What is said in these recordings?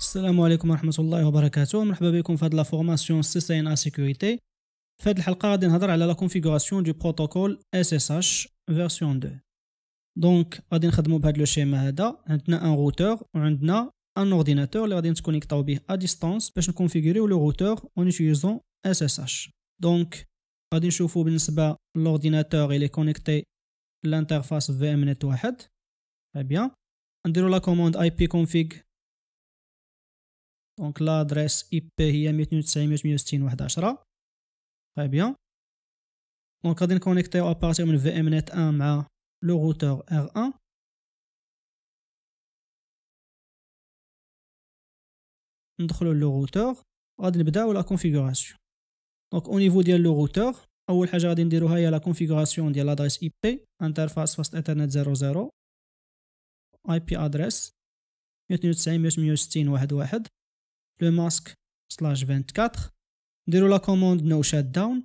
السلام عليكم ورحمه الله وبركاته مرحبا بكم في هذه لا فورماسيون سي سي ان ا سيكوريتي في هذه الحلقه غادي نهضر على لا كونفيغوراسيون دو بروتوكول اس اس اش فيرسيون 2 دونك غادي نخدموا بهذا لو شيما هذا عندنا ان روتور وعندنا ان اورديناتور اللي غادي نتكونيكطاو به ا ديستانس باش نكونفيغوريو لو روتور اون يوزون اس اس اش دونك غادي نشوفوا بالنسبه لورديناتور اللي كونيكتي لانترفاس في ام نت واحد تري بيان نديرو لا كوموند اي بي كونفيغ دونك لادريس اي بي هي 292.168.110 طيب بيان دونك غادي نكونيكتيو ابارتيغ من في ام نت 1 مع لو روتور ار 1 ندخلو لو روتور غادي نبداو لا كونفيغوراسيون دونك او نيفو ديال لو روتور اول حاجه غادي نديروها هي لا كونفيغوراسيون ديال لادريس اي بي انترفاس فاست انترنت 00 اي بي ادريس 192.168.1.1 le masque slash 24, déroule la commande no shutdown,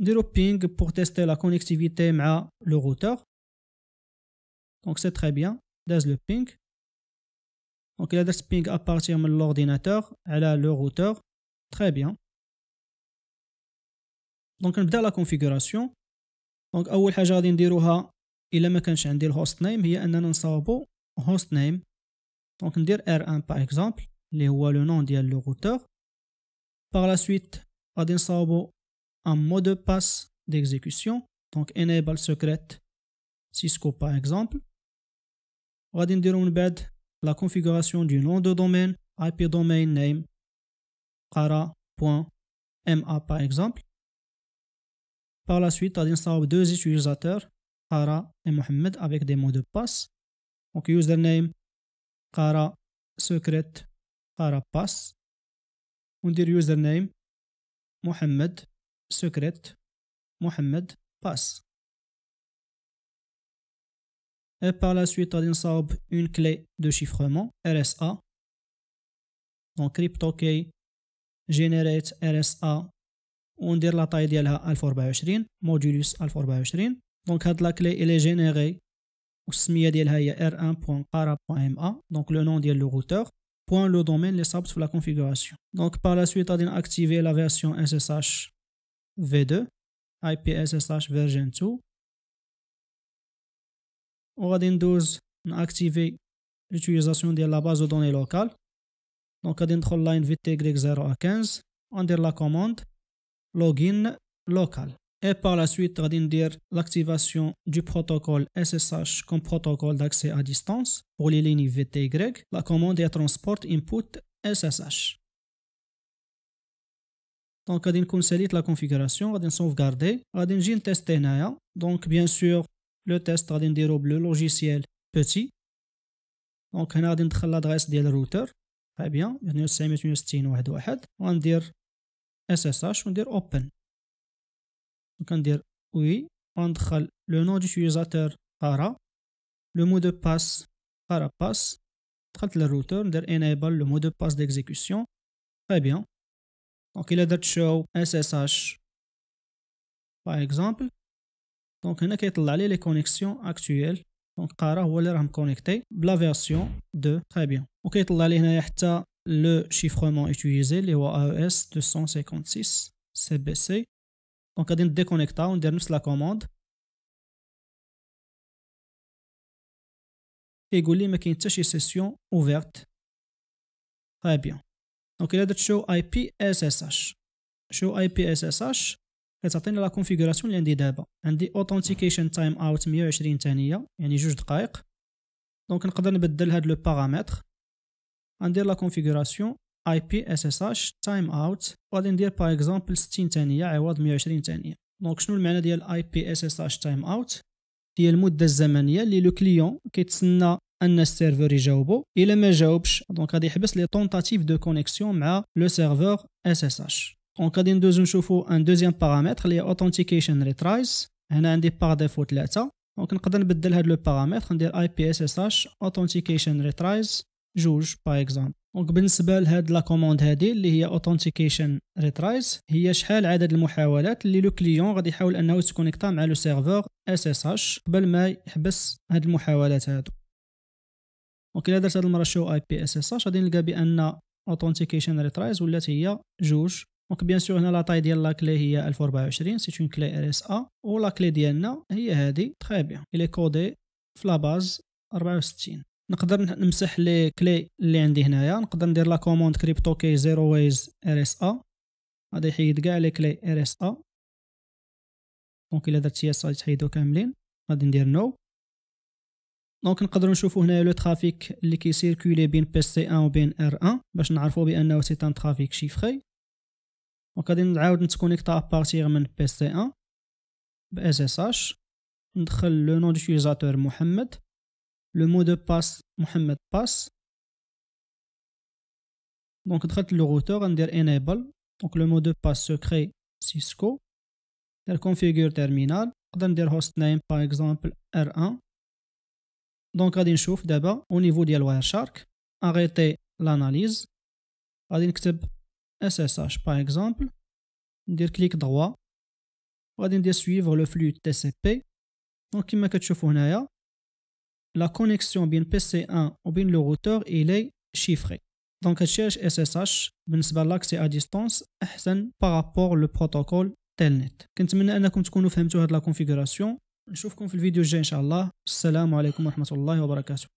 ديروا ping pour tester la connectivité مع le routeur Donc c'est très bien, داز le ping. Donc il a appartient ping à partir من l'ordinateur على le routeur Très bien. Donc on la configuration. Donc اول حاجة غادي نديروها إلا ما كانش عندي le hostname هي أننا نصاوبو Hostname. hostname Donc ندير R1 par exemple les roues, le nom le routeur. par la suite on un mot de passe d'exécution donc enable secret Cisco par exemple on la configuration du nom de domaine IP domain name qara.ma par exemple par la suite on deux utilisateurs Qara et Mohamed avec des mots de passe donc secret ارا باس وندير يوزر نيم محمد سكرت محمد باس Et par la suite, on a une clé de chiffrement RSA. Donc CryptoKey generate RSA On وندير لا طاي ديالها 1024 مودولوس 1024 دونك هاد لا كلي الي جينيري والسميه ديالها هي r 1parama Donc, le nom de le routeur. le domaine les sables sur la configuration. Donc par la suite, on activer la version SSH V2, ip ssh version 2. On va activer l'utilisation de la base de données locale. Donc on va line vtgrec 0 à 15, on la commande login local et par la suite dire l'activation du protocole SSH comme protocole d'accès à distance pour les lignes VTY, la commande et transport input SSH. Donc, on consolide la configuration, on sauvegarder. on va tester. Donc, bien sûr, le test va dire le logiciel petit. Donc, on va dire l'adresse du routeur. Très bien, on va dire SSH, on dire open. Donc, on va oui. On va le nom d'utilisateur, ARA. Le mot de passe, ARA. On va le routeur, on enable le mot de passe d'exécution. Très bien. Donc, il va Show SSH, par exemple. Donc, on va aller les connexions actuelles. Donc, ARA, on va connecter la version 2. Très bien. Donc, on aller dire le chiffrement utilisé, les OAS 256, CBC. دونك غادي نديكونيكتا وندير نفس لا كوموند كيقول لي ما كاين حتى شي سيسيون اوفيرت تري بيان دونك الى درت شو اي بي اس اس اش شو اي بي اس اس اش كتعطيني لا كونفيغوراسيون اللي عندي دابا عندي اوثنتيكيشن تايم اوت 120 ثانيه يعني جوج دقائق دونك نقدر نبدل هاد لو بارامتر غندير لا كونفيغوراسيون IPSSH time out وغادي ندير باغ اكزومبل 60 ثانيه عوض 120 ثانيه دونك شنو المعنى ديال IPSSH time out هي المده الزمنيه اللي لو كليون كيتسنى ان السيرفور يجاوبو الا ما جاوبش دونك غادي يحبس لي طونتاتيف دو كونيكسيون مع لو سيرفور اس اس اش دونك غادي ندوزو نشوفو ان دوزيام بارامتر اللي هي اوثنتيكيشن ريترايز هنا عندي باغ ديفو 3 دونك نقدر نبدل هاد لو بارامتر ندير اي بي اس اس اش اوثنتيكيشن ريترايز جوج باغ اكزومبل دونك بالنسبه لهاد لا كوموند هادي اللي هي اوثنتيكيشن ريترايز هي شحال عدد المحاولات اللي لو كليون غادي يحاول انه يتكونيكتا مع لو سيرفور اس اس اش قبل ما يحبس هاد المحاولات هادو دونك الا درت هاد المره شو اي بي اس اس اش غادي نلقى بان اوثنتيكيشن ريترايز ولات هي جوج دونك بيان سور هنا لا طاي ديال لا كلي هي 1024 سي اون كلي ار اس ا لا كلي ديالنا هي هادي تخي بيان الي كودي في لا باز 64 نقدر نمسح لي كلي اللي عندي هنايا نقدر ندير لا كوموند كريبتو كي زيرو ويز ار اس ا غادي يحيد كاع لي كلي ار اس ا دونك الا درت يس غادي تحيدو كاملين غادي ندير نو دونك نقدروا نشوفوا هنا لو ترافيك اللي كيسيركولي بين بي سي 1 وبين ار 1 باش نعرفوا بانه سي ان ترافيك شيفري دونك غادي نعاود نتكونيكتا ابارتيغ من بي سي 1 ب اس اس اش ندخل لو نون دو محمد le mot de passe Mohamed Pass. Donc, traite le routeur, on dit enable. Donc, le mot de passe secret, Cisco. On configure terminal. On dire hostname par exemple R1. Donc, on va d'abord au niveau de Wireshark. Arrêter l'analyse. On écrire SSH par exemple. On dit clic droit. On va suivre le flux TCP. Donc, comme vous le voir, لا كونيكسيون بين بي سي 1 وبين لو روتور الي شيفري دونك هادشي اس اس اش بالنسبه لاكسي ا ديستونس احسن بارابور لو بروتوكول تيلنت كنتمنى انكم تكونوا فهمتوا هاد لا كونفيغوراسيون نشوفكم في الفيديو الجاي ان شاء الله السلام عليكم ورحمه الله وبركاته